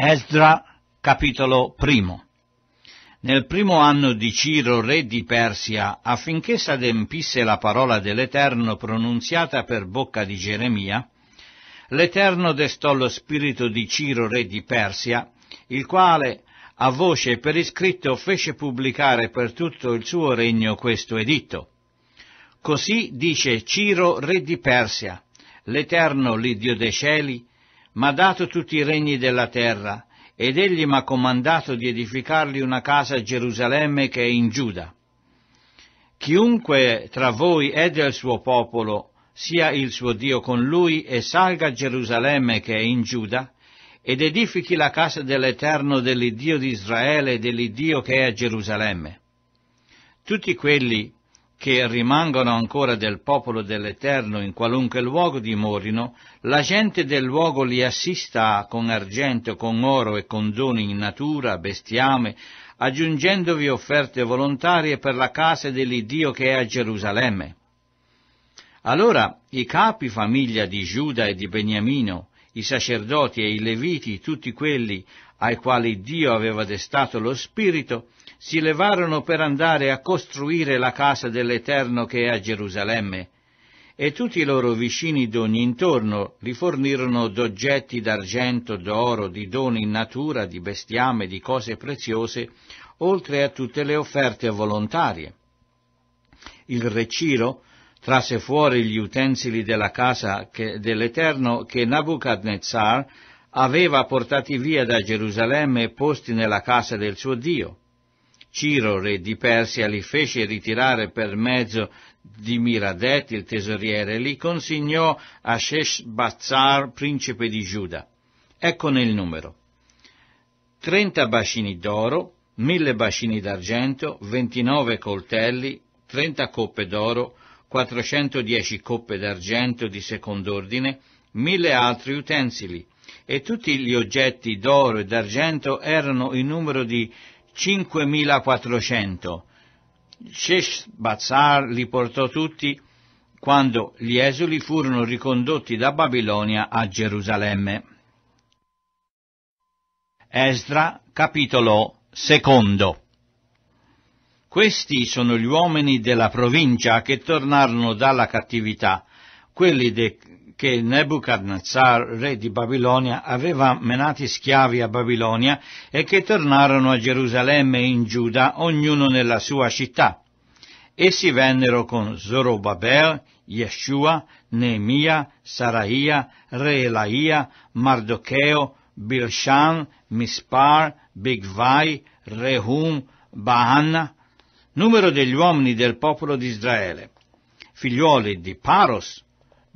Esdra, capitolo primo. Nel primo anno di Ciro, re di Persia, affinché s'adempisse la parola dell'Eterno pronunziata per bocca di Geremia, l'Eterno destò lo spirito di Ciro, re di Persia, il quale a voce per iscritto fece pubblicare per tutto il suo regno questo editto. Così dice Ciro, re di Persia, l'Eterno, l'Iddio dei cieli, ha dato tutti i regni della terra, ed egli m'ha comandato di edificargli una casa a Gerusalemme che è in Giuda. Chiunque tra voi è del suo popolo, sia il suo Dio con lui, e salga a Gerusalemme che è in Giuda, ed edifichi la casa dell'Eterno dell'Iddio di Israele e dell'Iddio che è a Gerusalemme. Tutti quelli che rimangono ancora del popolo dell'Eterno in qualunque luogo dimorino, la gente del luogo li assista con argento, con oro e con doni in natura, bestiame, aggiungendovi offerte volontarie per la casa dell'Iddio che è a Gerusalemme. Allora i capi famiglia di Giuda e di Beniamino, i sacerdoti e i leviti, tutti quelli ai quali Dio aveva destato lo spirito, si levarono per andare a costruire la casa dell'Eterno che è a Gerusalemme, e tutti i loro vicini d'ogni intorno li fornirono d'oggetti d'argento, d'oro, di doni in natura, di bestiame, di cose preziose, oltre a tutte le offerte volontarie. Il re Ciro trasse fuori gli utensili della casa che, dell'Eterno che Nabucodonosor aveva portati via da Gerusalemme e posti nella casa del suo Dio. Ciro, re di Persia, li fece ritirare per mezzo di Miradet, il tesoriere, e li consegnò a Sheshbazzar, principe di Giuda. Eccone il numero. Trenta bacini d'oro, mille bacini d'argento, ventinove coltelli, trenta coppe d'oro, 410 coppe d'argento di secondordine, mille altri utensili, e tutti gli oggetti d'oro e d'argento erano in numero di 5.400. Sheshbazzar li portò tutti quando gli esuli furono ricondotti da Babilonia a Gerusalemme. Esdra, capitolo secondo. Questi sono gli uomini della provincia che tornarono dalla cattività, quelli de- che Nebuchadnezzar, re di Babilonia, aveva menati schiavi a Babilonia e che tornarono a Gerusalemme e in Giuda, ognuno nella sua città. Essi vennero con Zorobabel, Yeshua, Neemia, Saraia, Reelaia, Mardocheo, Bilshan, Mispar, Bigvai, Rehum, Baanna, numero degli uomini del popolo di Israele, figliuoli di Paros,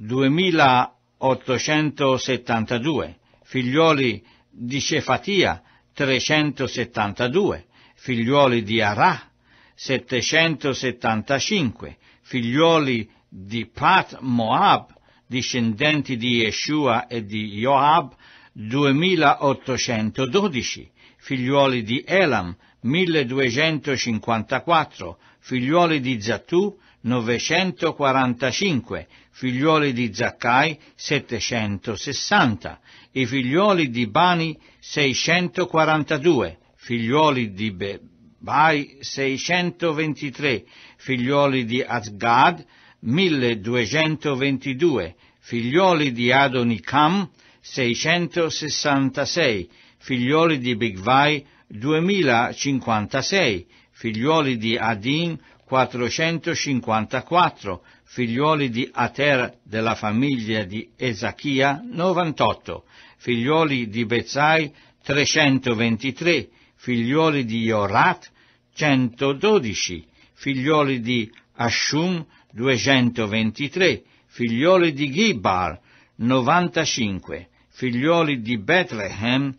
2872, figlioli di Cefatia 372, figlioli di Arah 775, figlioli di Pat Moab, discendenti di Yeshua e di Joab 2812, figlioli di Elam 1254, figlioli di Zattu 945, figlioli di Zaccai 760, i figlioli di Bani 642, figlioli di Bebai 623, figlioli di Azgad 1222, figlioli di Adonicam 666, figlioli di Bigvai 2056, figlioli di Adin 454, figliuoli di Ater della famiglia di Ezachia 98, figliuoli di Bezai 323, figliuoli di Iorat 112, figliuoli di Ashum 223, figliuoli di Gibar 95, figliuoli di Bethlehem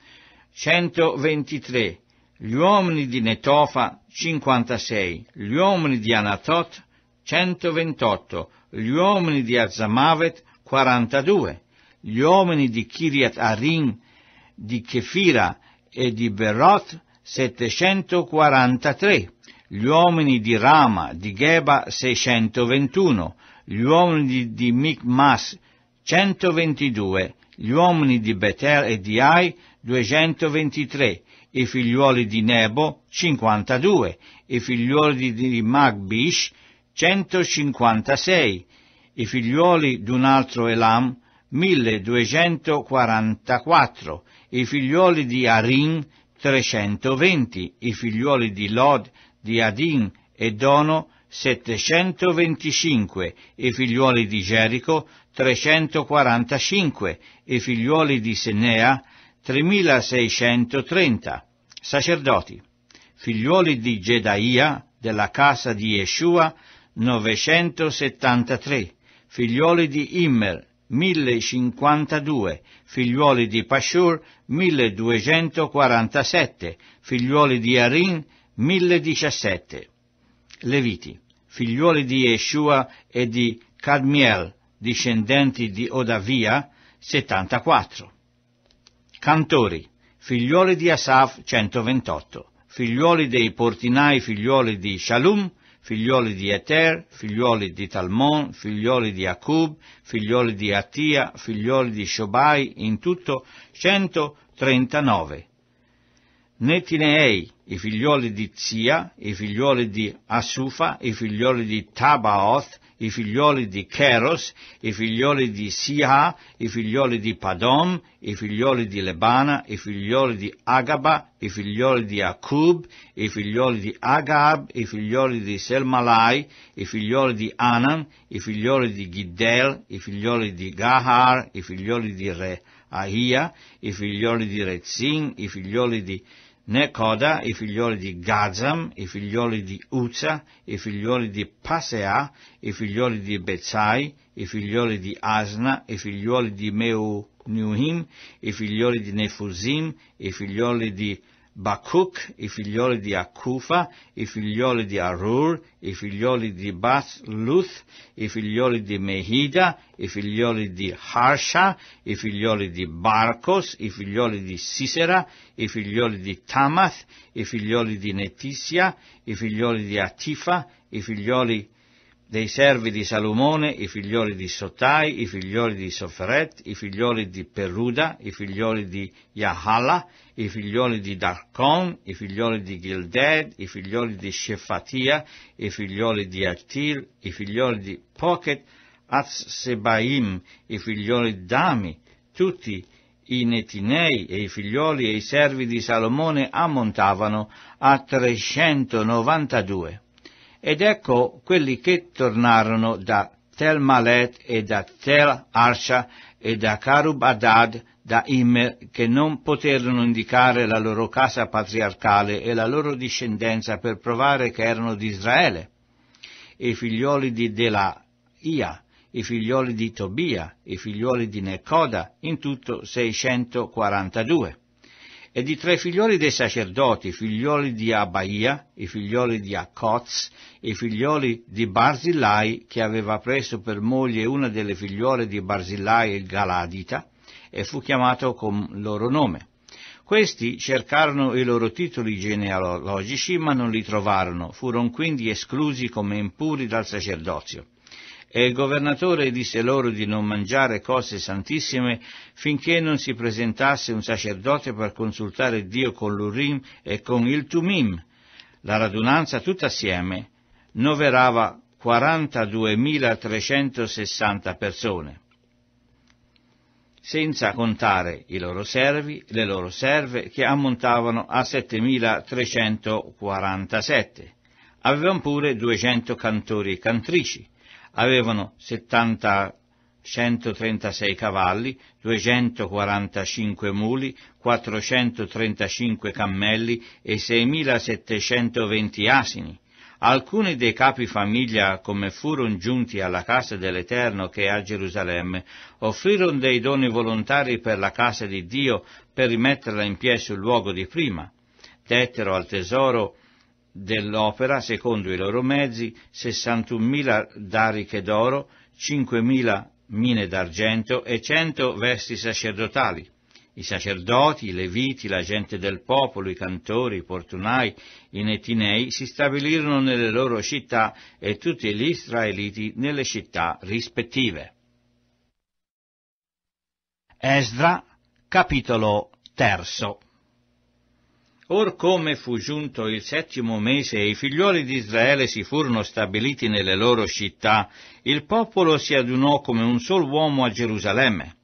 123, gli uomini di Netofa 56, gli uomini di Anatot 128, gli uomini di Azamavet 42, gli uomini di Kiriat Arin, di Kefira e di Beroth 743, gli uomini di Rama, di Geba 621, gli uomini di Micmas 122, gli uomini di Betel e di Ai 223, i figliuoli di Nebo 52, i figliuoli di Magbish 156, i figliuoli d'un altro Elam 1244, i figliuoli di Arin 320, i figliuoli di Lod, di Adin e Dono 725, i figliuoli di Gerico 345, i figliuoli di Senea 3630 sacerdoti, figliuoli di Gedaia della casa di Yeshua 973, figliuoli di Immer 1052, figliuoli di Pashur 1247, figliuoli di Arin 1017. Leviti, figliuoli di Yeshua e di Cadmiel, discendenti di Odavia, 74. Cantori, figliuoli di Asaf 128, figliuoli dei portinai, figliuoli di Shalom, figliuoli di Eter, figliuoli di Talmon, figliuoli di Akub, figliuoli di Attia, figliuoli di Shobai, in tutto 139. Netinei, i figlioli di Zia, i figlioli di Asufa, i figlioli di Tabaoth, i figlioli di Keros, i figlioli di Siha, i figlioli di Padom, i figlioli di Lebana, i figlioli di Agaba, i figlioli di Akub, i figlioli di Agab, i figlioli di Selmalai, i figlioli di Anan, i figlioli di Giddel, i figlioli di Gahar, i figlioli di Re Ahia, i figlioli di Rezin, i figlioli di né Coda, i figlioli di Gazam, i figlioli di Uzza, i figlioli di Pasea, i figlioli di Bezai, i figlioli di Asna, i figlioli di Meunuhim, i figlioli di Nefusim, i figlioli di Bacuc, i figlioli di Acufa, i figlioli di Arur, i figlioli di Basluth, i figlioli di Mehida, i figlioli di Harsha, i figlioli di Barcos, i figlioli di Sisera, i figlioli di Tamath, i figlioli di Netizia, i figlioli di Atifa, i figlioli dei servi di Salomone, i figlioli di Sotai, i figlioli di Soferet, i figlioli di Peruda, i figlioli di Yahala, i figlioli di Darkon, i figlioli di Gilded, i figlioli di Shefatia, i figlioli di Attil, i figlioli di Pocket, Azzebaim, i figlioli di Dami, tutti i netinei e i figlioli e i servi di Salomone ammontavano a 392. Ed ecco quelli che tornarono da Tel Malet e da Tel Arsha e da Karub Adad da Immer che non poterono indicare la loro casa patriarcale e la loro discendenza per provare che erano di Israele. I figlioli di Delaia, i figlioli di Tobia, i figlioli di Necoda, in tutto 642. E di tre figlioli dei sacerdoti, i figlioli di Abaia, i figlioli di Accoz, i figlioli di Barzillai, che aveva preso per moglie una delle figliole di Barzillai Galadita, e fu chiamato con loro nome. Questi cercarono i loro titoli genealogici ma non li trovarono, furono quindi esclusi come impuri dal sacerdozio. E il governatore disse loro di non mangiare cose santissime finché non si presentasse un sacerdote per consultare Dio con l'Urim e con il Tumim. La radunanza tutta assieme noverava 42.360 persone senza contare i loro servi, le loro serve, che ammontavano a 7.347. Avevano pure 200 cantori e cantrici, avevano 70 136 cavalli, 245 muli, 435 cammelli e 6.720 asini. Alcuni dei capi famiglia, come furono giunti alla casa dell'Eterno che è a Gerusalemme, offrirono dei doni volontari per la casa di Dio per rimetterla in piedi sul luogo di prima. Dettero al tesoro dell'opera, secondo i loro mezzi, 61.000 dariche d'oro, 5.000 mine d'argento e 100 vesti sacerdotali i sacerdoti, i leviti, la gente del popolo, i cantori, i portunai, i netinei si stabilirono nelle loro città e tutti gli israeliti nelle città rispettive. Esdra, capitolo terzo. Or come fu giunto il settimo mese e i figlioli di Israele si furono stabiliti nelle loro città, il popolo si adunò come un sol uomo a Gerusalemme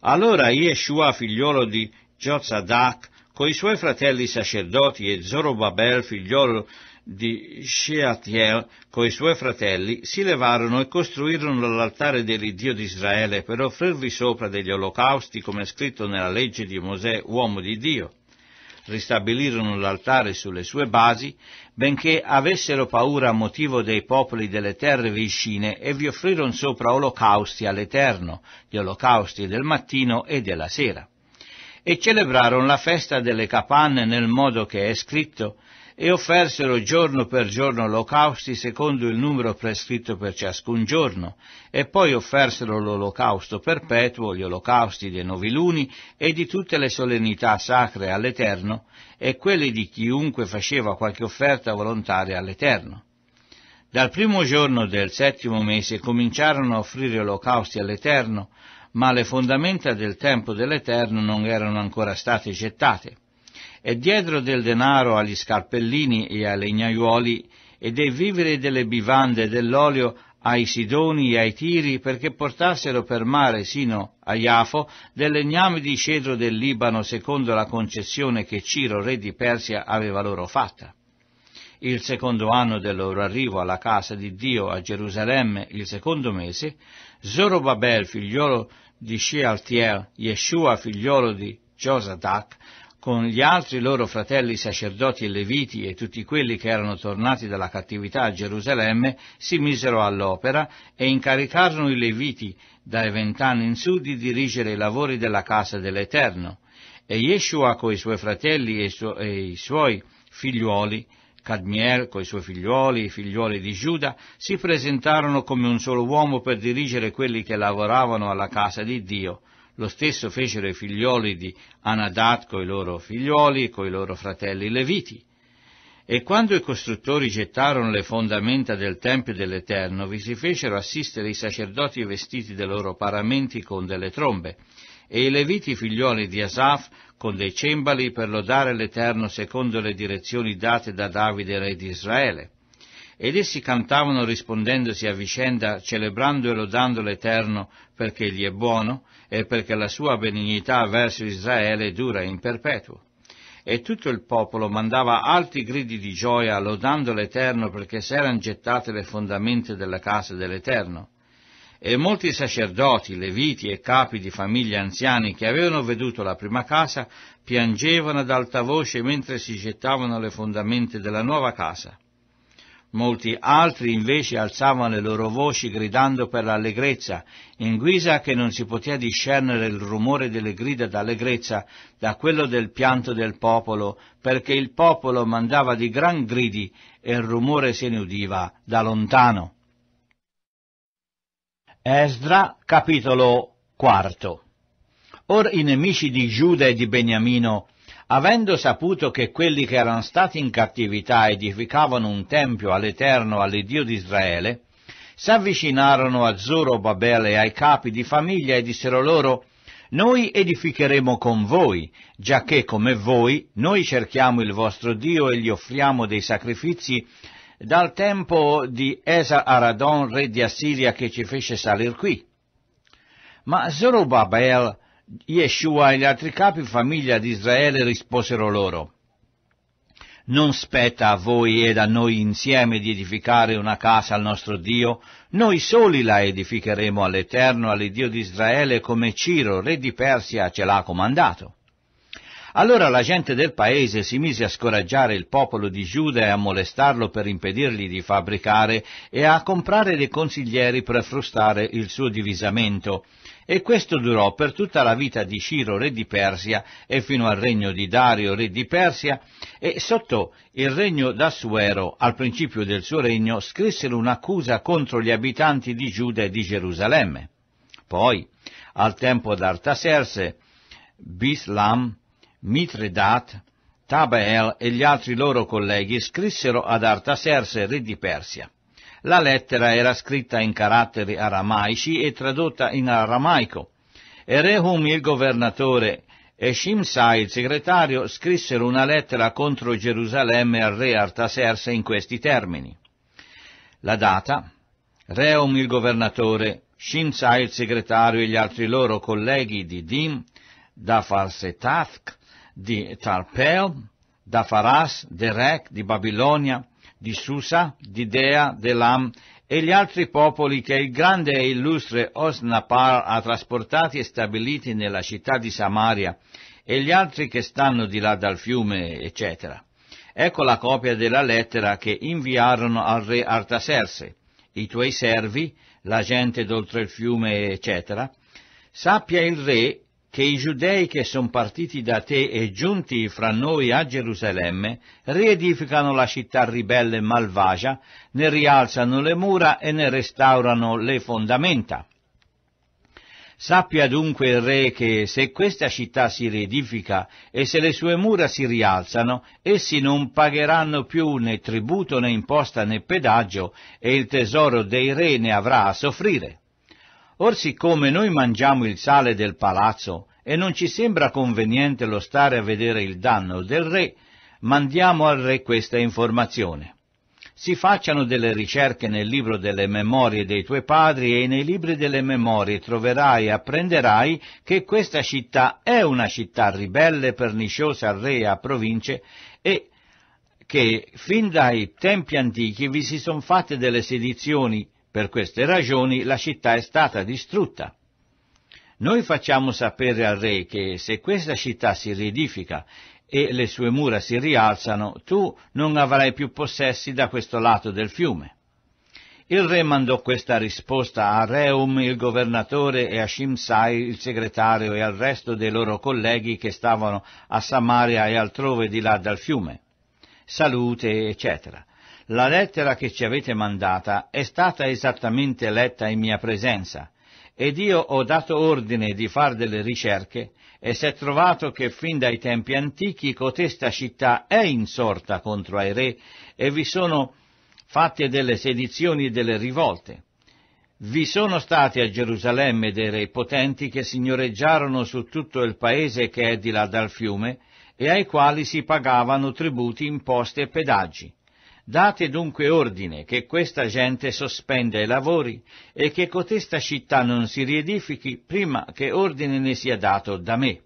allora Yeshua, figliolo di Jozadak, coi suoi fratelli sacerdoti e Zorobabel, figliolo di Sheatiel, coi suoi fratelli, si levarono e costruirono l'altare dell'Iddio di Israele per offrirvi sopra degli olocausti, come è scritto nella legge di Mosè, uomo di Dio ristabilirono l'altare sulle sue basi, benché avessero paura a motivo dei popoli delle terre vicine e vi offrirono sopra olocausti all'Eterno, gli olocausti del mattino e della sera e celebrarono la festa delle capanne nel modo che è scritto, e offersero giorno per giorno olocausti secondo il numero prescritto per ciascun giorno, e poi offersero l'olocausto perpetuo, gli olocausti dei noviluni e di tutte le solennità sacre all'Eterno, e quelli di chiunque faceva qualche offerta volontaria all'Eterno. Dal primo giorno del settimo mese cominciarono a offrire olocausti all'Eterno, ma le fondamenta del tempo dell'Eterno non erano ancora state gettate. E diedero del denaro agli scarpellini e ai legnaiuoli, e dei viveri delle bivande e dell'olio ai Sidoni e ai Tiri perché portassero per mare sino a Iafo del legname di cedro del Libano secondo la concessione che Ciro, re di Persia, aveva loro fatta. Il secondo anno del loro arrivo alla casa di Dio a Gerusalemme, il secondo mese, Zorobabel, figliolo di Shealtiel, Yeshua, figliolo di Giosadac, con gli altri loro fratelli sacerdoti e leviti e tutti quelli che erano tornati dalla cattività a Gerusalemme, si misero all'opera e incaricarono i leviti dai vent'anni in su di dirigere i lavori della casa dell'Eterno. E Yeshua coi suoi fratelli e, su- e i suoi figliuoli Cadmiel, coi suoi figliuoli, i figliuoli di Giuda, si presentarono come un solo uomo per dirigere quelli che lavoravano alla casa di Dio. Lo stesso fecero i figlioli di Anadat coi loro figlioli e coi loro fratelli leviti. E quando i costruttori gettarono le fondamenta del Tempio dell'Eterno, vi si fecero assistere i sacerdoti vestiti dei loro paramenti con delle trombe, e i Leviti figlioli di Asaf con dei cembali per lodare l'Eterno secondo le direzioni date da Davide re di Israele. Ed essi cantavano rispondendosi a vicenda, celebrando e lodando l'Eterno perché egli è buono e perché la sua benignità verso Israele dura in perpetuo e tutto il popolo mandava alti gridi di gioia lodando l'Eterno perché s'eran gettate le fondamenta della casa dell'Eterno e molti sacerdoti, leviti e capi di famiglie anziani che avevano veduto la prima casa piangevano ad alta voce mentre si gettavano le fondamenta della nuova casa. Molti altri invece alzavano le loro voci gridando per l'allegrezza, in guisa che non si poteva discernere il rumore delle grida d'allegrezza da quello del pianto del popolo, perché il popolo mandava di gran gridi e il rumore se ne udiva da lontano. Esdra, capitolo quarto. Or i nemici di Giuda e di Beniamino, avendo saputo che quelli che erano stati in cattività edificavano un tempio all'Eterno, all'Iddio di Israele, s'avvicinarono a Zoro Babele e ai capi di famiglia e dissero loro, noi edificheremo con voi, giacché come voi noi cerchiamo il vostro Dio e gli offriamo dei sacrifici dal tempo di Esa Aradon, re di Assiria, che ci fece salire qui. Ma Zorobabel, Yeshua e gli altri capi famiglia di Israele risposero loro, non spetta a voi ed a noi insieme di edificare una casa al nostro Dio, noi soli la edificheremo all'Eterno, all'Iddio di Israele, come Ciro, re di Persia, ce l'ha comandato. Allora la gente del paese si mise a scoraggiare il popolo di Giuda e a molestarlo per impedirgli di fabbricare e a comprare dei consiglieri per frustare il suo divisamento. E questo durò per tutta la vita di Ciro, re di Persia, e fino al regno di Dario, re di Persia, e sotto il regno d'Assuero, al principio del suo regno, scrissero un'accusa contro gli abitanti di Giuda e di Gerusalemme. Poi, al tempo d'Artaserse, Bislam, Mitredat, Tabael e gli altri loro colleghi scrissero ad Artaserse, re di Persia. La lettera era scritta in caratteri aramaici e tradotta in aramaico. E Rehum il governatore e Shimsai il segretario scrissero una lettera contro Gerusalemme al re Artaserse in questi termini. La data, Rehum il governatore, Shimsai il segretario e gli altri loro colleghi di Dim, da Farsetazk, di Tarpeo, da Faras, di Rec, di Babilonia, di Susa, di Dea, Lam e gli altri popoli che il grande e illustre Osnapar ha trasportati e stabiliti nella città di Samaria e gli altri che stanno di là dal fiume, eccetera. Ecco la copia della lettera che inviarono al re Artaserse, i tuoi servi, la gente d'oltre il fiume, eccetera. Sappia il re che i giudei che sono partiti da te e giunti fra noi a Gerusalemme riedificano la città ribelle e malvagia, ne rialzano le mura e ne restaurano le fondamenta. Sappia dunque il re che se questa città si riedifica e se le sue mura si rialzano, essi non pagheranno più né tributo né imposta né pedaggio e il tesoro dei re ne avrà a soffrire. Or siccome noi mangiamo il sale del palazzo e non ci sembra conveniente lo stare a vedere il danno del re, mandiamo al re questa informazione. Si facciano delle ricerche nel libro delle memorie dei tuoi padri e nei libri delle memorie troverai e apprenderai che questa città è una città ribelle, perniciosa al re e a province e che fin dai tempi antichi vi si sono fatte delle sedizioni per queste ragioni la città è stata distrutta. Noi facciamo sapere al re che se questa città si riedifica e le sue mura si rialzano, tu non avrai più possessi da questo lato del fiume. Il re mandò questa risposta a Reum, il governatore, e a Shimsai, il segretario, e al resto dei loro colleghi che stavano a Samaria e altrove di là dal fiume. Salute, eccetera. La lettera che ci avete mandata è stata esattamente letta in mia presenza ed io ho dato ordine di far delle ricerche e si è trovato che fin dai tempi antichi cotesta città è insorta contro ai re e vi sono fatte delle sedizioni e delle rivolte. Vi sono stati a Gerusalemme dei re potenti che signoreggiarono su tutto il paese che è di là dal fiume e ai quali si pagavano tributi, imposte e pedaggi. Date dunque ordine che questa gente sospenda i lavori e che cotesta città non si riedifichi prima che ordine ne sia dato da me.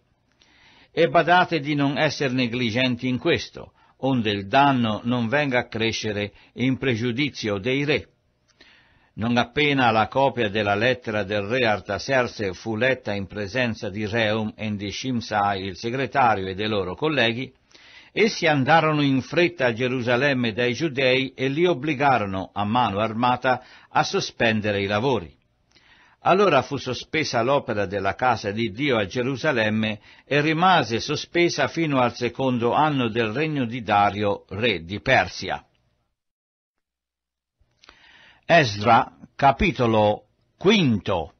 E badate di non essere negligenti in questo, onde il danno non venga a crescere in pregiudizio dei re. Non appena la copia della lettera del re Artaserse fu letta in presenza di Reum e di Shimsai il segretario e dei loro colleghi, Essi andarono in fretta a Gerusalemme dai giudei e li obbligarono, a mano armata, a sospendere i lavori. Allora fu sospesa l'opera della casa di Dio a Gerusalemme e rimase sospesa fino al secondo anno del regno di Dario, re di Persia. Esdra, capitolo quinto.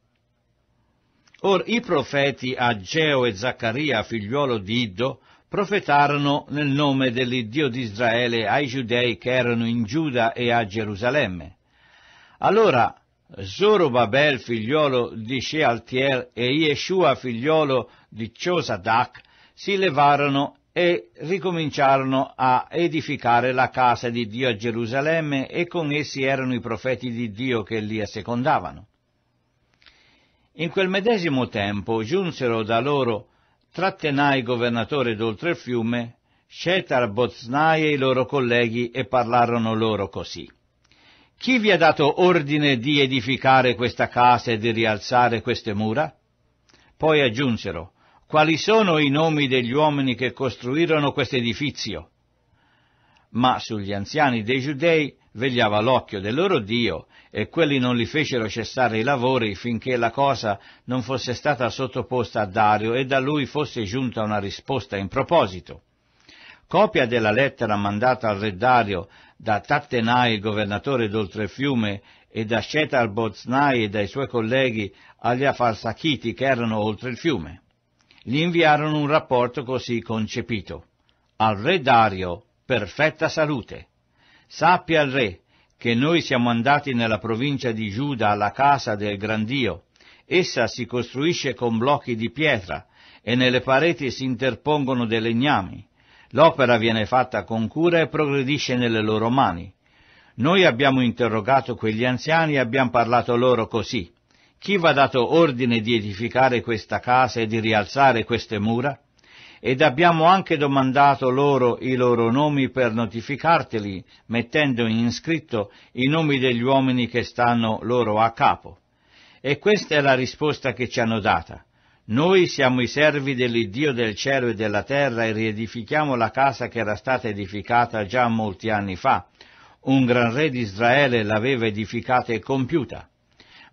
Or i profeti Ageo e Zaccaria, figliuolo di Iddo, profetarono nel nome dell'Iddio di Israele ai giudei che erano in Giuda e a Gerusalemme. Allora Zorobabel, figliolo di Shealtiel, e Yeshua, figliolo di Ciosadak, si levarono e ricominciarono a edificare la casa di Dio a Gerusalemme e con essi erano i profeti di Dio che li assecondavano. In quel medesimo tempo giunsero da loro trattenai governatore d'oltre il fiume, Shetar Boznai e i loro colleghi e parlarono loro così. Chi vi ha dato ordine di edificare questa casa e di rialzare queste mura? Poi aggiunsero, quali sono i nomi degli uomini che costruirono questo edificio? Ma sugli anziani dei giudei vegliava l'occhio del loro Dio e quelli non li fecero cessare i lavori finché la cosa non fosse stata sottoposta a Dario e da lui fosse giunta una risposta in proposito. Copia della lettera mandata al re Dario da Tattenai, governatore d'oltrefiume, e da Shetar Boznai e dai suoi colleghi agli Afarsachiti che erano oltre il fiume. Gli inviarono un rapporto così concepito. Al re Dario, perfetta salute. Sappia il re che noi siamo andati nella provincia di Giuda alla casa del gran Dio. Essa si costruisce con blocchi di pietra e nelle pareti si interpongono dei legnami. L'opera viene fatta con cura e progredisce nelle loro mani. Noi abbiamo interrogato quegli anziani e abbiamo parlato loro così. Chi va dato ordine di edificare questa casa e di rialzare queste mura? ed abbiamo anche domandato loro i loro nomi per notificarteli, mettendo in scritto i nomi degli uomini che stanno loro a capo. E questa è la risposta che ci hanno data. Noi siamo i servi dell'Iddio del cielo e della terra e riedifichiamo la casa che era stata edificata già molti anni fa. Un gran re di Israele l'aveva edificata e compiuta.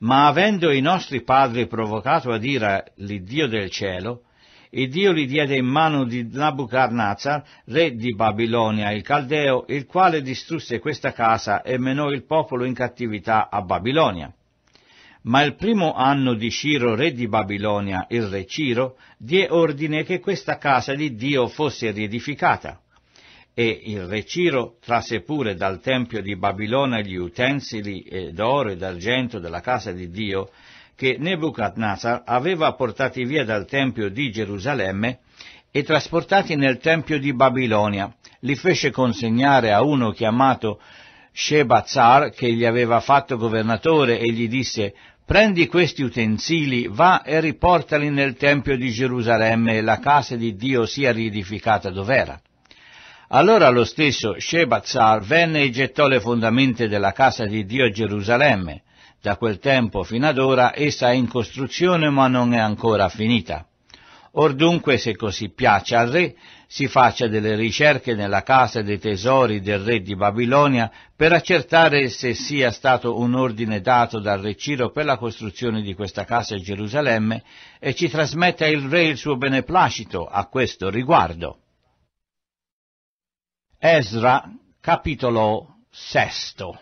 Ma avendo i nostri padri provocato ad ira l'Iddio del cielo, e Dio li diede in mano di Nabucarnazar, re di Babilonia, il Caldeo, il quale distrusse questa casa e menò il popolo in cattività a Babilonia. Ma il primo anno di Ciro, re di Babilonia, il re Ciro, die ordine che questa casa di Dio fosse riedificata. E il re Ciro trasse pure dal tempio di Babilonia gli utensili d'oro e d'argento della casa di Dio che Nebuchadnezzar aveva portati via dal Tempio di Gerusalemme e trasportati nel Tempio di Babilonia. Li fece consegnare a uno chiamato Shebazzar, che gli aveva fatto governatore, e gli disse «Prendi questi utensili, va e riportali nel Tempio di Gerusalemme e la casa di Dio sia riedificata dov'era». Allora lo stesso Shebazzar venne e gettò le fondamenta della casa di Dio a Gerusalemme, da quel tempo fino ad ora essa è in costruzione ma non è ancora finita. Or dunque, se così piace al re, si faccia delle ricerche nella casa dei tesori del re di Babilonia per accertare se sia stato un ordine dato dal re Ciro per la costruzione di questa casa a Gerusalemme e ci trasmetta il re il suo beneplacito a questo riguardo. Esra, capitolo sesto.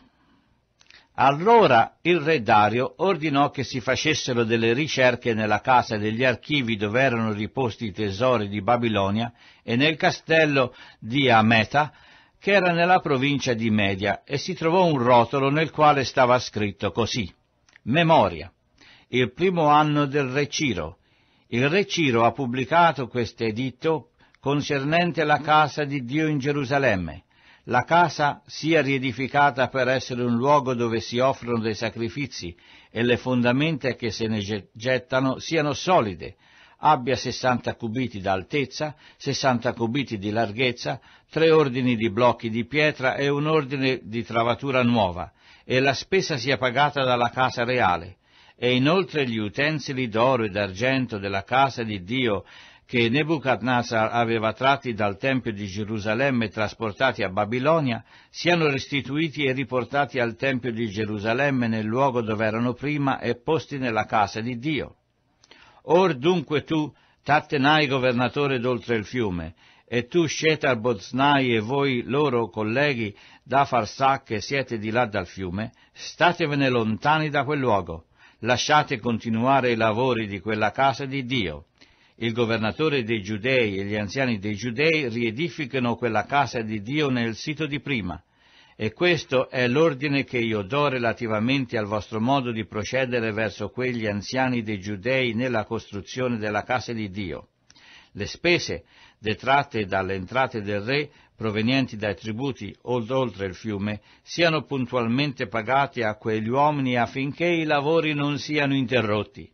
Allora il re Dario ordinò che si facessero delle ricerche nella casa degli archivi dove erano riposti i tesori di Babilonia e nel castello di Ameta, che era nella provincia di Media, e si trovò un rotolo nel quale stava scritto così. Memoria. Il primo anno del re Ciro. Il re Ciro ha pubblicato questo editto concernente la casa di Dio in Gerusalemme la casa sia riedificata per essere un luogo dove si offrono dei sacrifici e le fondamenta che se ne gettano siano solide, abbia 60 cubiti d'altezza, 60 cubiti di larghezza, tre ordini di blocchi di pietra e un ordine di travatura nuova, e la spesa sia pagata dalla casa reale e inoltre gli utensili d'oro e d'argento della casa di Dio che Nebuchadnezzar aveva tratti dal Tempio di Gerusalemme e trasportati a Babilonia, siano restituiti e riportati al Tempio di Gerusalemme nel luogo dove erano prima e posti nella casa di Dio. Or dunque tu, Tattenai governatore d'oltre il fiume, e tu Shetar Boznai e voi loro colleghi da Farsac che siete di là dal fiume, statevene lontani da quel luogo, lasciate continuare i lavori di quella casa di Dio, il governatore dei Giudei e gli anziani dei Giudei riedificano quella casa di Dio nel sito di prima. E questo è l'ordine che io do relativamente al vostro modo di procedere verso quegli anziani dei Giudei nella costruzione della casa di Dio. Le spese, detratte dalle entrate del re, provenienti dai tributi oltre il fiume, siano puntualmente pagate a quegli uomini affinché i lavori non siano interrotti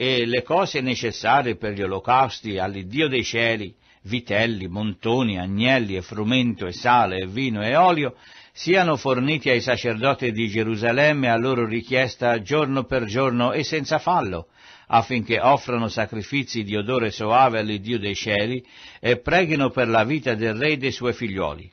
e le cose necessarie per gli olocausti all'Iddio dei cieli, vitelli, montoni, agnelli e frumento e sale e vino e olio, siano forniti ai sacerdoti di Gerusalemme a loro richiesta giorno per giorno e senza fallo, affinché offrano sacrifici di odore soave all'Iddio dei cieli e preghino per la vita del re e dei suoi figlioli.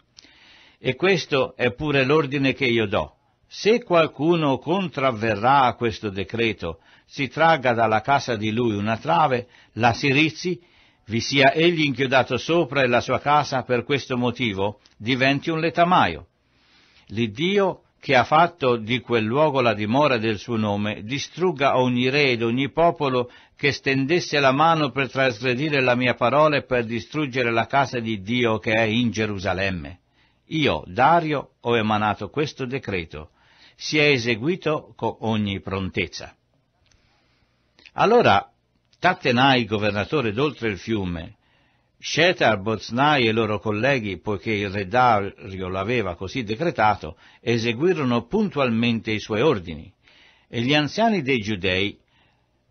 E questo è pure l'ordine che io do. Se qualcuno contravverrà a questo decreto, si tragga dalla casa di lui una trave, la si rizzi, vi sia egli inchiodato sopra e la sua casa per questo motivo diventi un letamaio. L'Iddio che ha fatto di quel luogo la dimora del suo nome, distrugga ogni re ed ogni popolo che stendesse la mano per trasgredire la mia parola e per distruggere la casa di Dio che è in Gerusalemme. Io, Dario, ho emanato questo decreto. Si è eseguito con ogni prontezza. Allora Tattenai, governatore d'oltre il fiume, Shetar, Boznai e i loro colleghi, poiché il re Dario l'aveva così decretato, eseguirono puntualmente i suoi ordini. E gli anziani dei giudei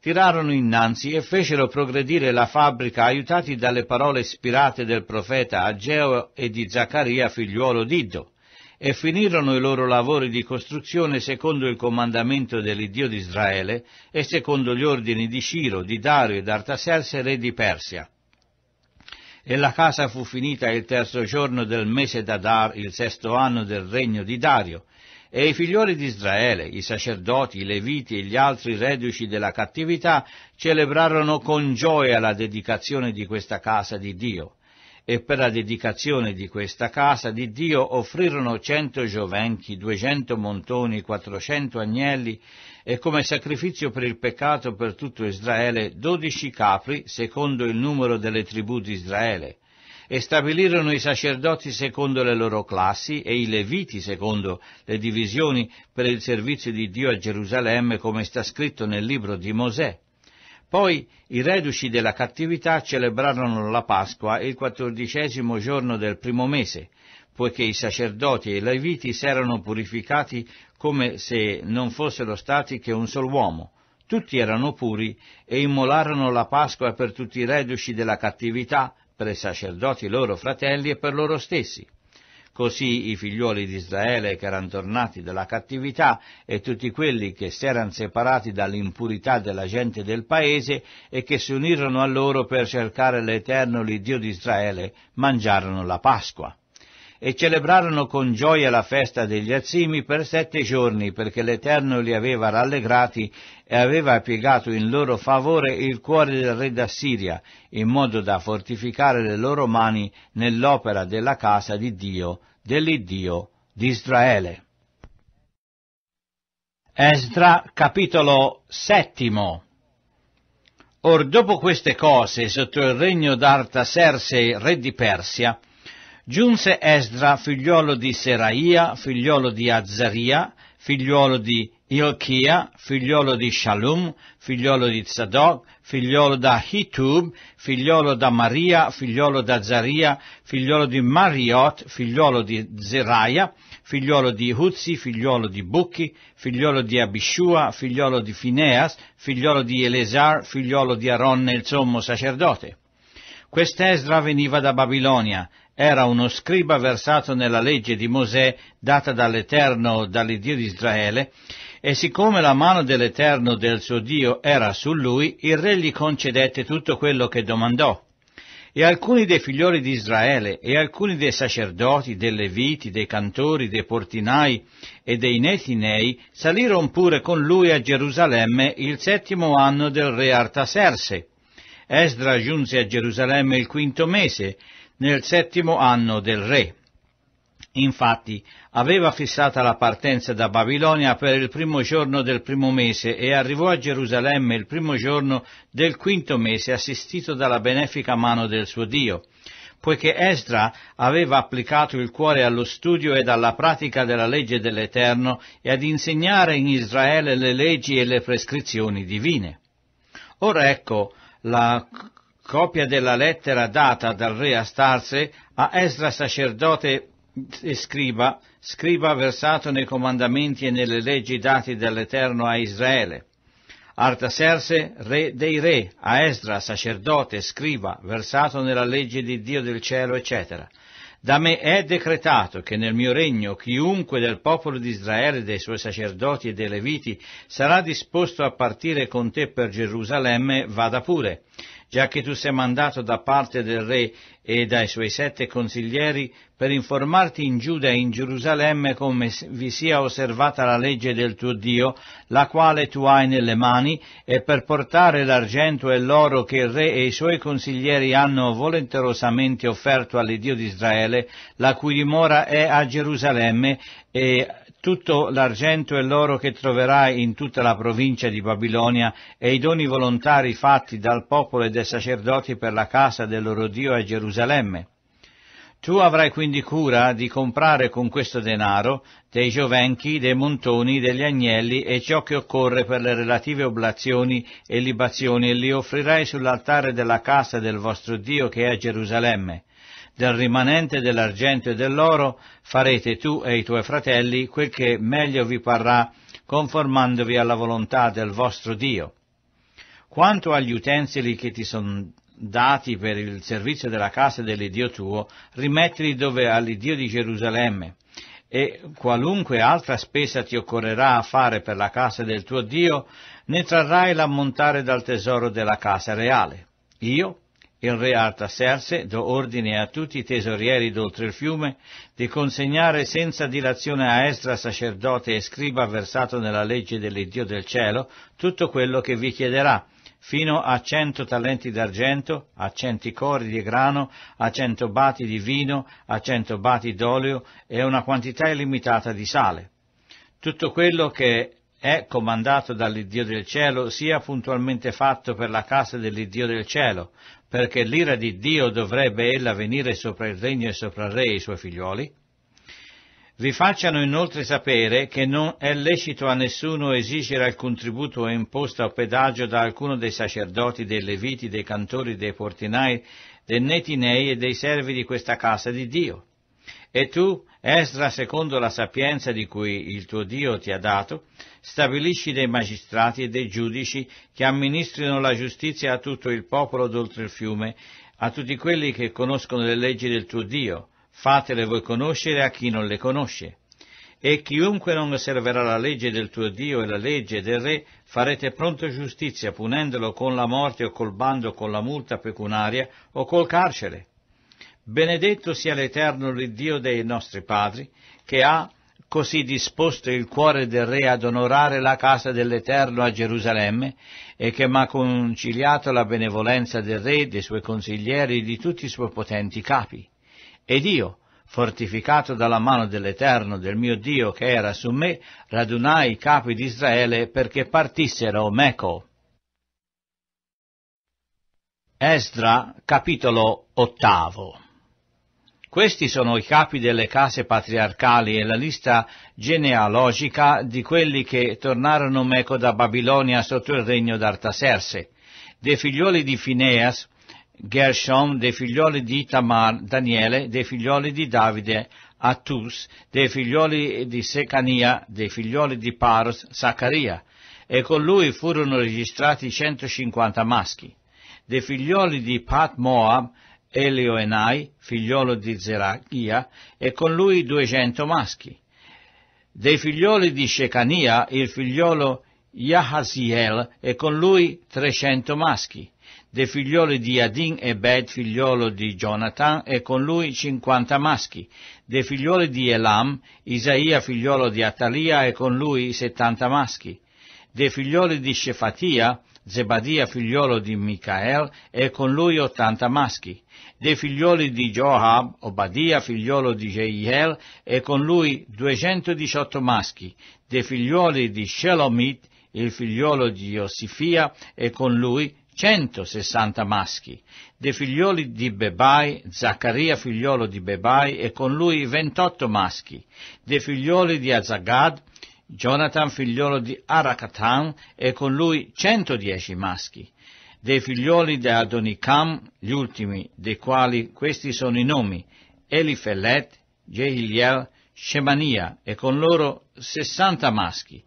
tirarono innanzi e fecero progredire la fabbrica aiutati dalle parole ispirate del profeta Ageo e di Zaccaria figliuolo d'Iddo e finirono i loro lavori di costruzione secondo il comandamento dell'Iddio di Israele e secondo gli ordini di Ciro, di Dario e d'Artaserse, re di Persia. E la casa fu finita il terzo giorno del mese d'Adar, il sesto anno del regno di Dario, e i figlioli di Israele, i sacerdoti, i leviti e gli altri reduci della cattività celebrarono con gioia la dedicazione di questa casa di Dio e per la dedicazione di questa casa di Dio offrirono cento giovenchi, duecento montoni, quattrocento agnelli e come sacrificio per il peccato per tutto Israele dodici capri secondo il numero delle tribù di Israele e stabilirono i sacerdoti secondo le loro classi e i leviti secondo le divisioni per il servizio di Dio a Gerusalemme come sta scritto nel libro di Mosè. Poi i reduci della cattività celebrarono la Pasqua il quattordicesimo giorno del primo mese, poiché i sacerdoti e i leviti s'erano purificati come se non fossero stati che un sol uomo. Tutti erano puri e immolarono la Pasqua per tutti i reduci della cattività, per i sacerdoti loro fratelli e per loro stessi. Così i figliuoli di Israele che erano tornati dalla cattività e tutti quelli che si erano separati dall'impurità della gente del paese e che si unirono a loro per cercare l'Eterno, l'Iddio di Israele, mangiarono la Pasqua e celebrarono con gioia la festa degli azzimi per sette giorni, perché l'Eterno li aveva rallegrati e aveva piegato in loro favore il cuore del re d'Assiria, in modo da fortificare le loro mani nell'opera della casa di Dio, dell'Iddio di Israele. Esdra capitolo settimo Or dopo queste cose, sotto il regno d'Artaserse, re di Persia, Giunse Esdra, figliuolo di Seraia, figliuolo di Azzaria, figliuolo di Ilchia, figliuolo di Shalom, figliuolo di Zadok, figliuolo da Hitub, figliuolo da Maria, figliuolo da Zaria, figliuolo di Mariot, figliuolo di Zeraia, figliuolo di Huzzi, figliuolo di Bucchi, figliuolo di Abishua, figliuolo di Fineas, figliuolo di Elezar, figliuolo di Aronne il sommo sacerdote. Quest'Esdra veniva da Babilonia era uno scriba versato nella legge di Mosè data dall'Eterno, dall'Iddio di Israele, e siccome la mano dell'Eterno del suo Dio era su lui, il re gli concedette tutto quello che domandò. E alcuni dei figlioli di Israele, e alcuni dei sacerdoti, dei leviti, dei cantori, dei portinai e dei netinei salirono pure con lui a Gerusalemme il settimo anno del re Artaserse. Esdra giunse a Gerusalemme il quinto mese, nel settimo anno del re. Infatti aveva fissata la partenza da Babilonia per il primo giorno del primo mese e arrivò a Gerusalemme il primo giorno del quinto mese assistito dalla benefica mano del suo Dio poiché Esdra aveva applicato il cuore allo studio ed alla pratica della legge dell'Eterno e ad insegnare in Israele le leggi e le prescrizioni divine. Ora ecco, la copia della lettera data dal re Astarse a Esra sacerdote e scriba, scriba versato nei comandamenti e nelle leggi dati dall'Eterno a Israele. Artaserse, re dei re, a Esra, sacerdote, scriva, versato nella legge di Dio del cielo, eccetera. Da me è decretato che nel mio regno chiunque del popolo di Israele, dei suoi sacerdoti e dei leviti sarà disposto a partire con te per Gerusalemme, vada pure già che tu sei mandato da parte del re e dai suoi sette consiglieri per informarti in Giuda e in Gerusalemme come vi sia osservata la legge del tuo Dio, la quale tu hai nelle mani, e per portare l'argento e l'oro che il re e i suoi consiglieri hanno volenterosamente offerto all'Idio di Israele, la cui dimora è a Gerusalemme, e tutto l'argento e l'oro che troverai in tutta la provincia di Babilonia e i doni volontari fatti dal popolo e dai sacerdoti per la casa del loro Dio a Gerusalemme. Tu avrai quindi cura di comprare con questo denaro dei giovenchi, dei montoni, degli agnelli e ciò che occorre per le relative oblazioni e libazioni e li offrirai sull'altare della casa del vostro Dio che è a Gerusalemme del rimanente dell'argento e dell'oro farete tu e i tuoi fratelli quel che meglio vi parrà conformandovi alla volontà del vostro Dio. Quanto agli utensili che ti sono dati per il servizio della casa dell'Idio tuo, rimettili dove all'Idio di Gerusalemme, e qualunque altra spesa ti occorrerà a fare per la casa del tuo Dio, ne trarrai l'ammontare dal tesoro della casa reale. Io, il re Artaserse do ordine a tutti i tesorieri d'oltre il fiume di consegnare senza dilazione a Estra, sacerdote e scriba versato nella legge dell'Iddio del cielo tutto quello che vi chiederà, fino a cento talenti d'argento, a cento cori di grano, a cento bati di vino, a cento bati d'olio e una quantità illimitata di sale. Tutto quello che è comandato dall'Iddio del cielo sia puntualmente fatto per la casa dell'Iddio del cielo, perché l'ira di Dio dovrebbe ella venire sopra il regno e sopra il re e i suoi figlioli? Vi facciano inoltre sapere che non è lecito a nessuno esigere alcun tributo o imposta o pedaggio da alcuno dei sacerdoti, dei leviti, dei cantori, dei portinai, dei netinei e dei servi di questa casa di Dio e tu, Esra, secondo la sapienza di cui il tuo Dio ti ha dato, stabilisci dei magistrati e dei giudici che amministrino la giustizia a tutto il popolo d'oltre il fiume, a tutti quelli che conoscono le leggi del tuo Dio, fatele voi conoscere a chi non le conosce. E chiunque non osserverà la legge del tuo Dio e la legge del Re, farete pronto giustizia punendolo con la morte o col bando o con la multa pecunaria o col carcere Benedetto sia l'Eterno il Dio dei nostri padri, che ha così disposto il cuore del Re ad onorare la casa dell'Eterno a Gerusalemme e che m'ha conciliato la benevolenza del Re, dei suoi consiglieri e di tutti i suoi potenti capi. Ed io, fortificato dalla mano dell'Eterno, del mio Dio che era su me, radunai i capi di Israele perché partissero meco. Esdra, capitolo ottavo questi sono i capi delle case patriarcali e la lista genealogica di quelli che tornarono meco da Babilonia sotto il regno d'Artaserse. Dei figlioli di Phineas, Gershom, dei figlioli di Tamar, Daniele, dei figlioli di Davide, Attus, dei figlioli di Secania, dei figlioli di Paros, Zaccaria, e con lui furono registrati 150 maschi. Dei figlioli di Pat Moab, Elio Enai, figliolo di Zerachia, e con lui duecento maschi. Dei figlioli di Shecania, il figliolo Yahaziel, e con lui trecento maschi. Dei figlioli di Adin e Bed, figliolo di Jonathan, e con lui cinquanta maschi. Dei figlioli di Elam, Isaia, figliolo di Atalia, e con lui settanta maschi. Dei figlioli di Shefatia, Zebadia figliolo di Micael, e con lui ottanta maschi. Dei figlioli di Joab, Obadia figliolo di Jeiel, e con lui duecentodiciotto maschi. Dei figlioli di Shelomit, il figliolo di Josifia, e con lui centosessanta maschi, dei figlioli di Bebai, Zaccaria figliolo di Bebai e con lui ventotto maschi, dei figlioli di Azagad, Jonathan figliolo di Aracatan e con lui 110 maschi, dei figlioli di Adonicam, gli ultimi, dei quali questi sono i nomi, Elifelet, Jehiliel, Shemania e con loro 60 maschi,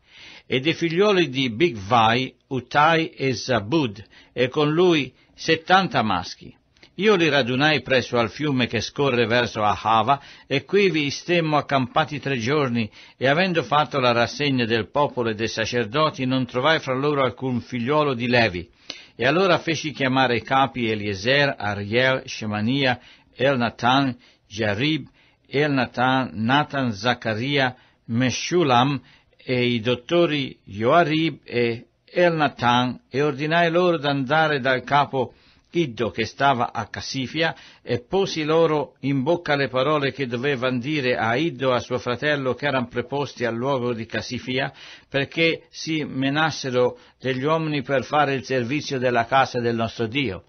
e dei figlioli di Bigvai, Utai e Zabud e con lui 70 maschi. Io li radunai presso al fiume che scorre verso Ahava e qui vi stemmo accampati tre giorni e avendo fatto la rassegna del popolo e dei sacerdoti non trovai fra loro alcun figliuolo di Levi. E allora feci chiamare i capi Eliezer, Ariel, Shemania, Elnatan, Jarib, Elnatan, Nathan, Zaccaria, Meshulam e i dottori Joarib e Elnatan e ordinai loro d'andare dal capo Iddo che stava a Cassifia e posi loro in bocca le parole che dovevano dire a Iddo e a suo fratello che erano preposti al luogo di Cassifia perché si menassero degli uomini per fare il servizio della casa del nostro Dio.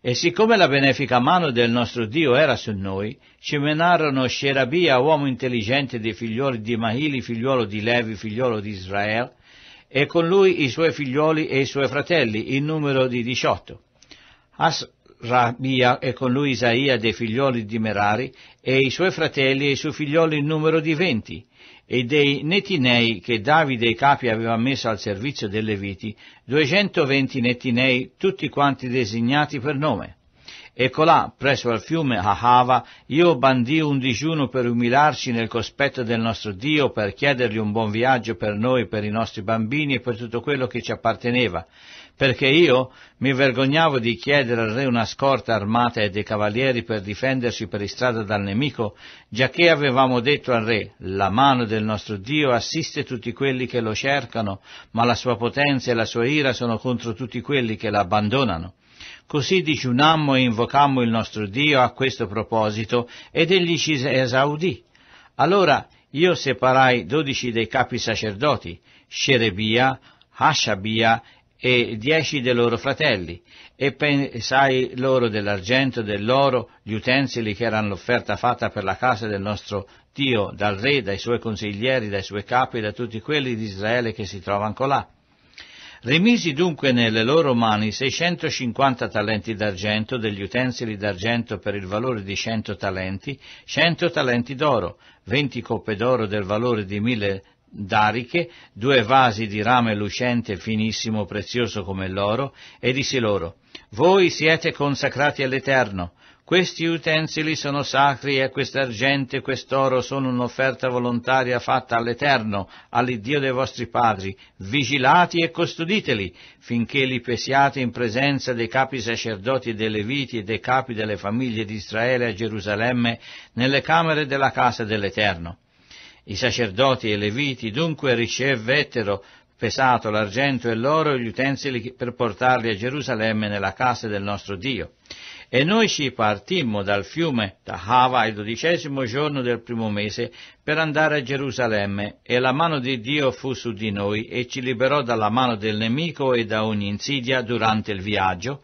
E siccome la benefica mano del nostro Dio era su noi, ci menarono Scerabia, uomo intelligente dei figlioli di Mahili, figliuolo di Levi, figliuolo di Israele, e con lui i suoi figlioli e i suoi fratelli, in numero di diciotto. Asrabia e con lui Isaia dei figlioli di Merari e i suoi fratelli e i suoi figlioli in numero di venti e dei netinei che Davide e Capi aveva messo al servizio dei Leviti, 220 netinei, tutti quanti designati per nome. Eccolà, presso al fiume Ahava, io bandì un digiuno per umilarci nel cospetto del nostro Dio, per chiedergli un buon viaggio per noi, per i nostri bambini e per tutto quello che ci apparteneva perché io mi vergognavo di chiedere al re una scorta armata e dei cavalieri per difenderci per strada dal nemico, giacché avevamo detto al re, la mano del nostro Dio assiste tutti quelli che lo cercano, ma la sua potenza e la sua ira sono contro tutti quelli che l'abbandonano. Così digiunammo e invocammo il nostro Dio a questo proposito, ed egli ci esaudì. Allora io separai dodici dei capi sacerdoti, Sherebia, Hashabia e dieci dei loro fratelli, e pensai loro dell'argento, dell'oro, gli utensili che erano l'offerta fatta per la casa del nostro Dio, dal re, dai suoi consiglieri, dai suoi capi, da tutti quelli di Israele che si trovano colà. Remisi dunque nelle loro mani 650 talenti d'argento, degli utensili d'argento per il valore di 100 talenti, 100 talenti d'oro, 20 coppe d'oro del valore di 1000 dariche, due vasi di rame lucente finissimo prezioso come l'oro, e disse loro, voi siete consacrati all'Eterno, questi utensili sono sacri e quest'argente e quest'oro sono un'offerta volontaria fatta all'Eterno, all'Iddio dei vostri padri. Vigilati e custoditeli, finché li pesiate in presenza dei capi sacerdoti e dei leviti e dei capi delle famiglie di Israele a Gerusalemme, nelle camere della casa dell'Eterno. I sacerdoti e leviti dunque ricevettero pesato l'argento e l'oro e gli utensili per portarli a Gerusalemme nella casa del nostro Dio. E noi ci partimmo dal fiume Tahava il dodicesimo giorno del primo mese per andare a Gerusalemme e la mano di Dio fu su di noi e ci liberò dalla mano del nemico e da ogni insidia durante il viaggio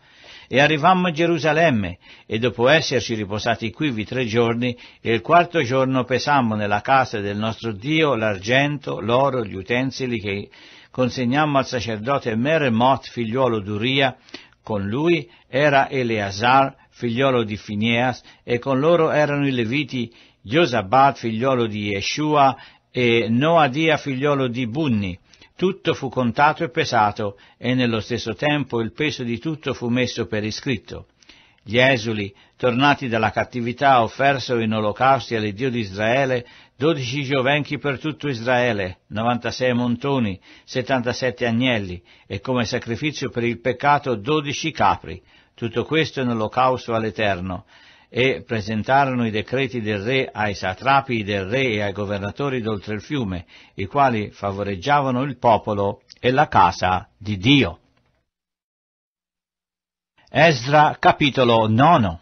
e arrivammo a Gerusalemme, e dopo esserci riposati quivi tre giorni, il quarto giorno pesammo nella casa del nostro Dio l'argento, l'oro, gli utensili che consegnammo al sacerdote Meremoth, figliuolo d'Uria, con lui era Eleazar, figliuolo di Phineas, e con loro erano i Leviti, Josabat, figliuolo di Yeshua, e Noadia, figliuolo di Bunni, tutto fu contato e pesato, e nello stesso tempo il peso di tutto fu messo per iscritto. Gli esuli, tornati dalla cattività, offersero in olocausti all'Iddio di Israele dodici giovenchi per tutto Israele, novantasei montoni, settantasette agnelli e come sacrificio per il peccato dodici capri. Tutto questo in olocausto all'Eterno e presentarono i decreti del re ai satrapi del re e ai governatori d'oltre il fiume, i quali favoreggiavano il popolo e la casa di Dio. Esdra capitolo 9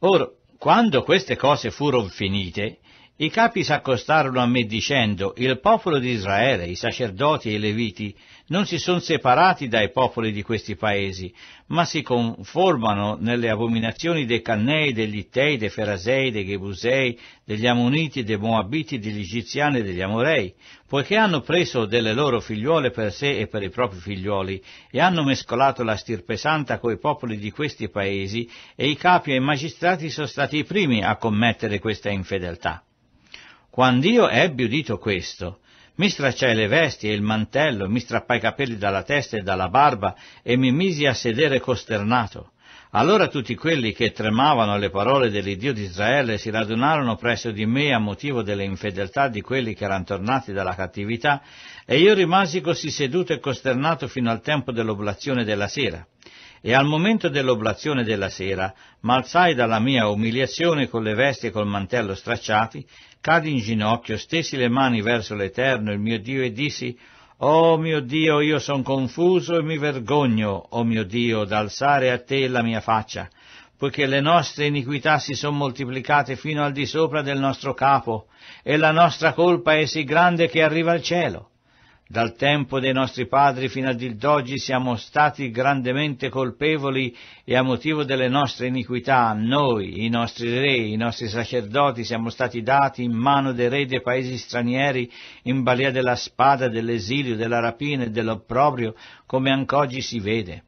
Or, quando queste cose furono finite, i capi s'accostarono a me dicendo, il popolo di Israele, i sacerdoti e i leviti, non si sono separati dai popoli di questi paesi, ma si conformano nelle abominazioni dei Cannei, degli Ittei, dei Ferasei, dei Gebusei, degli Ammoniti, dei Moabiti, degli Egiziani e degli Amorei, poiché hanno preso delle loro figliuole per sé e per i propri figlioli, e hanno mescolato la stirpe santa coi popoli di questi paesi, e i capi e i magistrati sono stati i primi a commettere questa infedeltà. Quando io ebbi udito questo, mi stracciai le vesti e il mantello, mi strappai i capelli dalla testa e dalla barba e mi misi a sedere costernato. Allora tutti quelli che tremavano alle parole dell'Iddio di Israele si radunarono presso di me a motivo delle infedeltà di quelli che erano tornati dalla cattività, e io rimasi così seduto e costernato fino al tempo dell'oblazione della sera. E al momento dell'oblazione della sera m'alzai dalla mia umiliazione con le vesti e col mantello stracciati, Cadi in ginocchio, stesi le mani verso l'Eterno, il mio Dio, e dissi, Oh mio Dio, io son confuso e mi vergogno, oh mio Dio, d'alzare a te la mia faccia, poiché le nostre iniquità si sono moltiplicate fino al di sopra del nostro capo, e la nostra colpa è sì grande che arriva al cielo. Dal tempo dei nostri padri fino ad il d'oggi siamo stati grandemente colpevoli e a motivo delle nostre iniquità noi, i nostri re, i nostri sacerdoti siamo stati dati in mano dei re dei paesi stranieri in balia della spada, dell'esilio, della rapina e dell'opprobrio, come oggi si vede.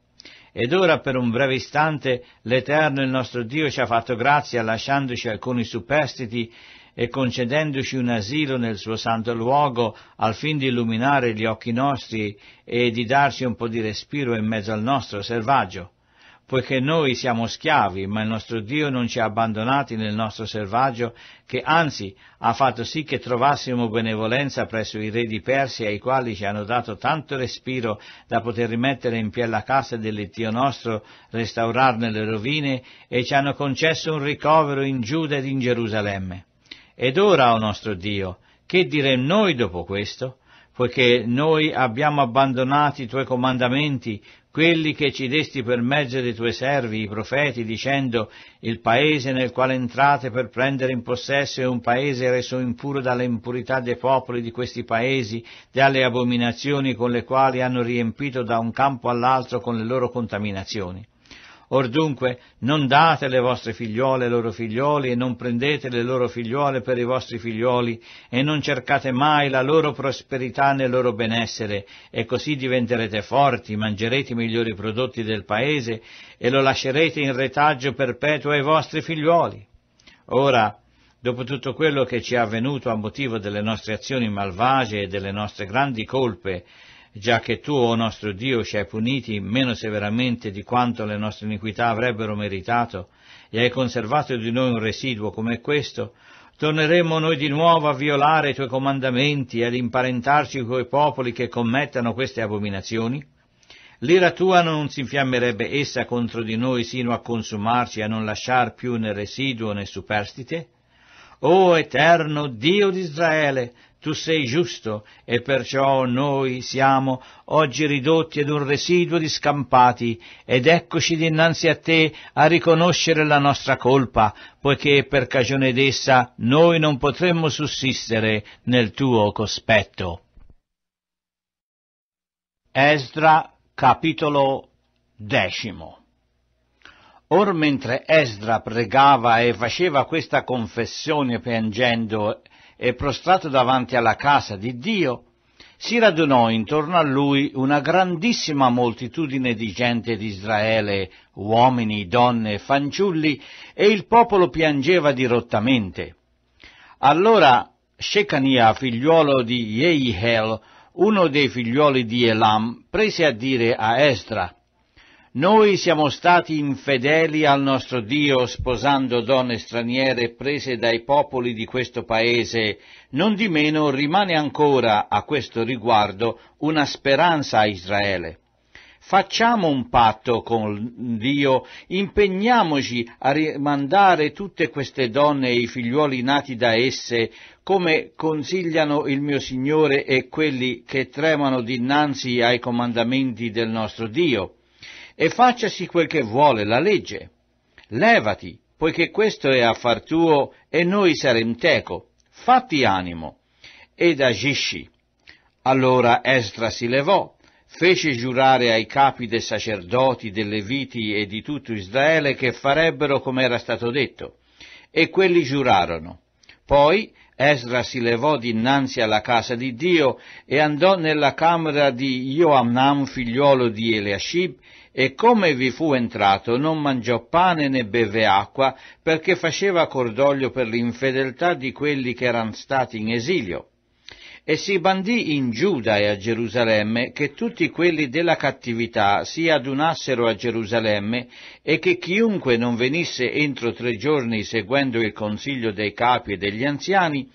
Ed ora per un breve istante l'Eterno il nostro Dio ci ha fatto grazia lasciandoci alcuni superstiti e concedendoci un asilo nel suo santo luogo al fin di illuminare gli occhi nostri e di darci un po' di respiro in mezzo al nostro selvaggio, poiché noi siamo schiavi, ma il nostro Dio non ci ha abbandonati nel nostro selvaggio, che anzi ha fatto sì che trovassimo benevolenza presso i re di Persia, ai quali ci hanno dato tanto respiro da poter rimettere in pie la casa dell'Iddio nostro, restaurarne le rovine, e ci hanno concesso un ricovero in Giuda ed in Gerusalemme ed ora, o oh nostro Dio, che diremo noi dopo questo? Poiché noi abbiamo abbandonato i tuoi comandamenti, quelli che ci desti per mezzo dei tuoi servi, i profeti, dicendo il paese nel quale entrate per prendere in possesso è un paese reso impuro dalle impurità dei popoli di questi paesi, dalle abominazioni con le quali hanno riempito da un campo all'altro con le loro contaminazioni. Or dunque non date le vostre figliuole ai loro figlioli e non prendete le loro figliuole per i vostri figlioli e non cercate mai la loro prosperità nel loro benessere e così diventerete forti, mangerete i migliori prodotti del paese e lo lascerete in retaggio perpetuo ai vostri figliuoli. Ora, dopo tutto quello che ci è avvenuto a motivo delle nostre azioni malvagie e delle nostre grandi colpe, già che tu, o oh nostro Dio, ci hai puniti meno severamente di quanto le nostre iniquità avrebbero meritato, e hai conservato di noi un residuo come questo, torneremo noi di nuovo a violare i tuoi comandamenti e ad imparentarci coi popoli che commettano queste abominazioni? L'ira tua non si infiammerebbe essa contro di noi sino a consumarci e a non lasciar più né residuo né superstite? O eterno Dio di Israele, tu sei giusto e perciò noi siamo oggi ridotti ad un residuo di scampati ed eccoci dinanzi a te a riconoscere la nostra colpa, poiché per cagione d'essa noi non potremmo sussistere nel tuo cospetto. Esdra capitolo decimo Or mentre Esdra pregava e faceva questa confessione piangendo e prostrato davanti alla casa di Dio, si radunò intorno a lui una grandissima moltitudine di gente di Israele, uomini, donne, fanciulli, e il popolo piangeva dirottamente. Allora Shecania, figliuolo di Jeihel, uno dei figliuoli di Elam, prese a dire a Esdra, noi siamo stati infedeli al nostro Dio sposando donne straniere prese dai popoli di questo paese, non di meno rimane ancora a questo riguardo una speranza a Israele. Facciamo un patto con Dio, impegniamoci a rimandare tutte queste donne e i figliuoli nati da esse, come consigliano il mio Signore e quelli che tremano dinanzi ai comandamenti del nostro Dio e facciasi quel che vuole la legge. Levati, poiché questo è affar tuo e noi sarem teco, fatti animo ed agisci. Allora Esdra si levò, fece giurare ai capi dei sacerdoti, dei leviti e di tutto Israele che farebbero come era stato detto, e quelli giurarono. Poi Esra si levò dinanzi alla casa di Dio e andò nella camera di Ioamnam, figliuolo di Eliashib, e come vi fu entrato non mangiò pane né beve acqua, perché faceva cordoglio per l'infedeltà di quelli che erano stati in esilio. E si bandì in Giuda e a Gerusalemme che tutti quelli della cattività si adunassero a Gerusalemme e che chiunque non venisse entro tre giorni seguendo il consiglio dei capi e degli anziani,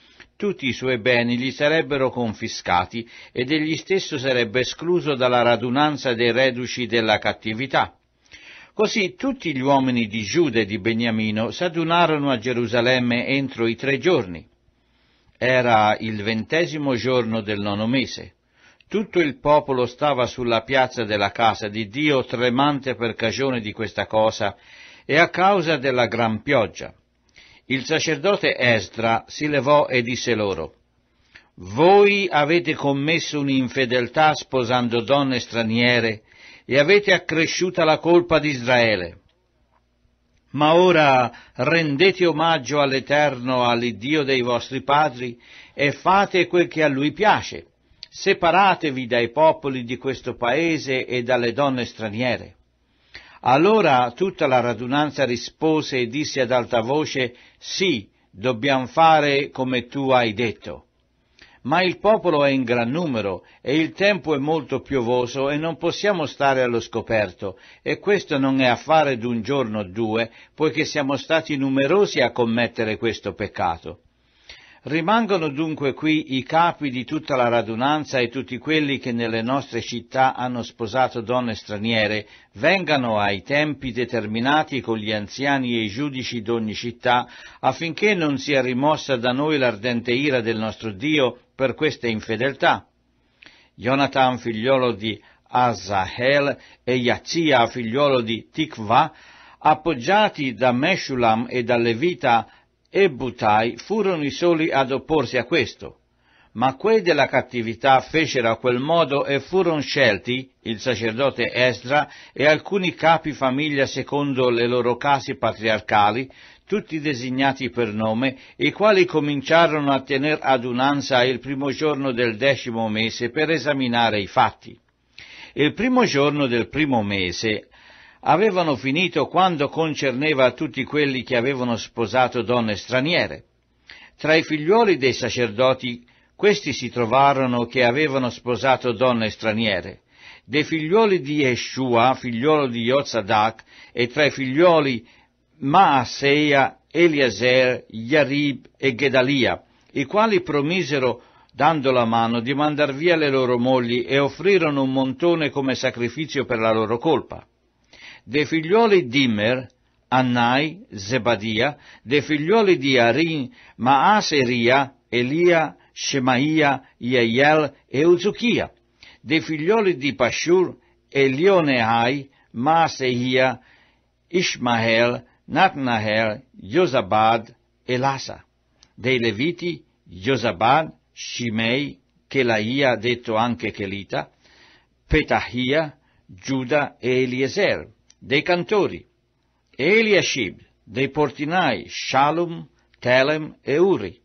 tutti i suoi beni gli sarebbero confiscati ed egli stesso sarebbe escluso dalla radunanza dei reduci della cattività. Così tutti gli uomini di Giuda e di Beniamino s'adunarono a Gerusalemme entro i tre giorni. Era il ventesimo giorno del nono mese. Tutto il popolo stava sulla piazza della casa di Dio tremante per cagione di questa cosa e a causa della gran pioggia. Il sacerdote Esdra si levò e disse loro, voi avete commesso un'infedeltà sposando donne straniere e avete accresciuta la colpa di Israele. Ma ora rendete omaggio all'Eterno, all'Iddio dei vostri padri, e fate quel che a lui piace. Separatevi dai popoli di questo paese e dalle donne straniere. Allora tutta la radunanza rispose e disse ad alta voce, sì, dobbiamo fare come tu hai detto. Ma il popolo è in gran numero e il tempo è molto piovoso e non possiamo stare allo scoperto e questo non è affare d'un giorno o due, poiché siamo stati numerosi a commettere questo peccato. Rimangono dunque qui i capi di tutta la radunanza e tutti quelli che nelle nostre città hanno sposato donne straniere, vengano ai tempi determinati con gli anziani e i giudici d'ogni città, affinché non sia rimossa da noi l'ardente ira del nostro Dio per queste infedeltà. Jonathan, figliolo di Azahel, e Yazia, figliolo di Tikva, appoggiati da Meshulam e da Levita, e Butai furono i soli ad opporsi a questo. Ma quei della cattività fecero a quel modo e furono scelti il sacerdote Esdra e alcuni capi famiglia secondo le loro case patriarcali, tutti designati per nome, i quali cominciarono a tener adunanza il primo giorno del decimo mese per esaminare i fatti. Il primo giorno del primo mese avevano finito quando concerneva a tutti quelli che avevano sposato donne straniere. Tra i figliuoli dei sacerdoti questi si trovarono che avevano sposato donne straniere. Dei figliuoli di Yeshua, figliuolo di Yozadak, e tra i figlioli Maaseia, Eliezer, Yarib e Gedalia, i quali promisero dando la mano, di mandar via le loro mogli e offrirono un montone come sacrificio per la loro colpa dei figlioli di d'Imer, Annai, Zebadia, dei figlioli di Arin, Maaseria, Elia, Shemaia, Yeiel e Uzukia, dei figlioli di Pashur, Elionehai, Maaseia, Ishmael, Natnahel, Josabad e Lasa. Dei Leviti, Josabad, Shimei, Chelaia, detto anche Kelita, Petahia, Giuda e Eliezer dei cantori, Eliashib, dei portinai, Shalom, Telem e Uri,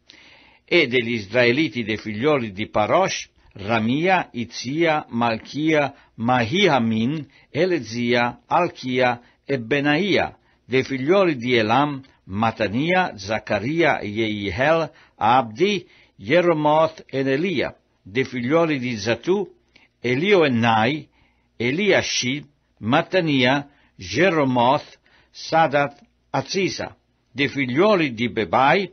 e degli israeliti dei figlioli di Parosh, Ramia, Izia, Malchia, Mahiamin, Elezia, Alchia e Benaia, dei figlioli di Elam, Matania, Zaccaria, Yeihel, Abdi, Jeromoth ed Elia, dei figlioli di Zatu, Elio Zatù, Elioenai, Eliashib, Matania, Jeromoth, Sadat, Azisa, dei figlioli di Bebai,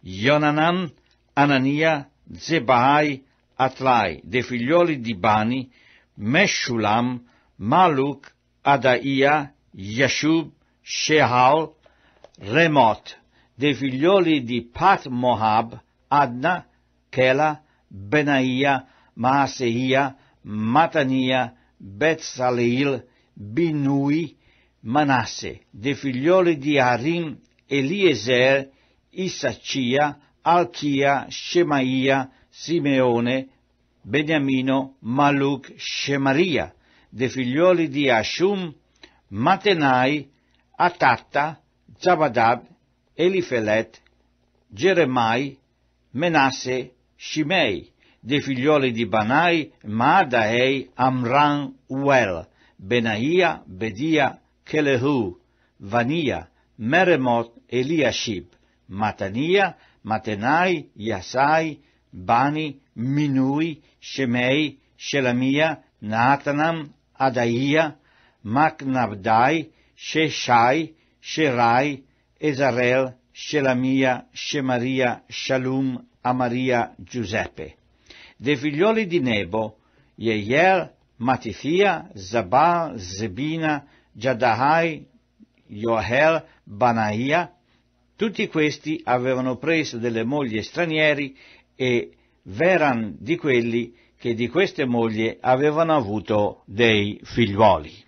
Yonanan, Anania, Zebai, Atlai, dei figlioli di Bani, Meshulam, Maluk, Adaia, Yashub, Shehal, Remot, dei figlioli di Pat Moab, Adna, Kela, Benaia, Maaseia, Matania, Betzalil, Binui, Manasse, dei figlioli di Arim, Eliezer, Isaccia, Alchia, Shemaia, Simeone, Beniamino, Maluc, Shemaria, dei figlioli di Ashum, Matenai, Atatta, Zabadab, Elifelet, Geremai, Menasse, Shimei, dei figlioli di Banai, Maadaei, Amran, Uel, Benaia, Bedia, כלהו, וניה, מרמות, אלישיב, מתניה, מתנאי, יסאי, בני, מינוי, שמי, שלמיה, נתנם, עדאיה, מקנבדי, ששי, שרי, עזרל, Scelamia, Scemaria, Shalum, Amaria, Giuseppe. Dei figlioli di Nebo, Yeier, Matithia, Zabar, Zebina, Giaddai, Joahel, Banaia, tutti questi avevano preso delle mogli stranieri e v'eran di quelli che di queste mogli avevano avuto dei figliuoli.